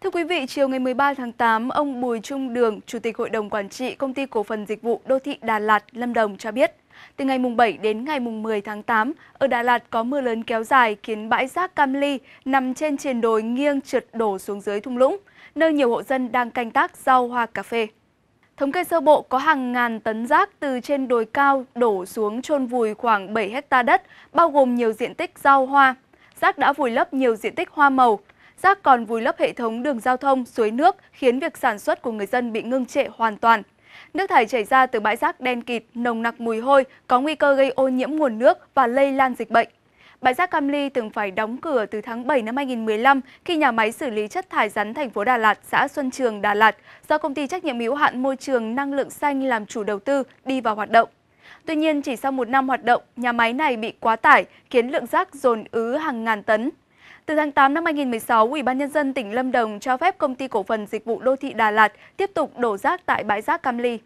Thưa quý vị, chiều ngày 13 tháng 8, ông Bùi Trung Đường, Chủ tịch Hội đồng Quản trị Công ty Cổ phần Dịch vụ Đô thị Đà Lạt, Lâm Đồng cho biết, từ ngày 7 đến ngày 10 tháng 8, ở Đà Lạt có mưa lớn kéo dài khiến bãi rác Cam Ly nằm trên trên đồi nghiêng trượt đổ xuống dưới thung lũng, nơi nhiều hộ dân đang canh tác rau hoa cà phê. Thống kê sơ bộ có hàng ngàn tấn rác từ trên đồi cao đổ xuống trôn vùi khoảng 7 hecta đất, bao gồm nhiều diện tích rau hoa. Rác đã vùi lấp nhiều diện tích hoa màu, rác còn vùi lấp hệ thống đường giao thông, suối nước, khiến việc sản xuất của người dân bị ngưng trệ hoàn toàn. Nước thải chảy ra từ bãi rác đen kịt, nồng nặc mùi hôi, có nguy cơ gây ô nhiễm nguồn nước và lây lan dịch bệnh. Bãi rác Cam Ly từng phải đóng cửa từ tháng 7 năm 2015 khi nhà máy xử lý chất thải rắn thành phố Đà Lạt, xã Xuân Trường, Đà Lạt do công ty trách nhiệm hữu hạn môi trường năng lượng xanh làm chủ đầu tư đi vào hoạt động. Tuy nhiên, chỉ sau một năm hoạt động, nhà máy này bị quá tải, khiến lượng rác dồn ứ hàng ngàn tấn. Từ tháng 8 năm 2016, Ủy ban nhân dân tỉnh Lâm Đồng cho phép công ty cổ phần dịch vụ đô thị Đà Lạt tiếp tục đổ rác tại bãi rác Cam Ly.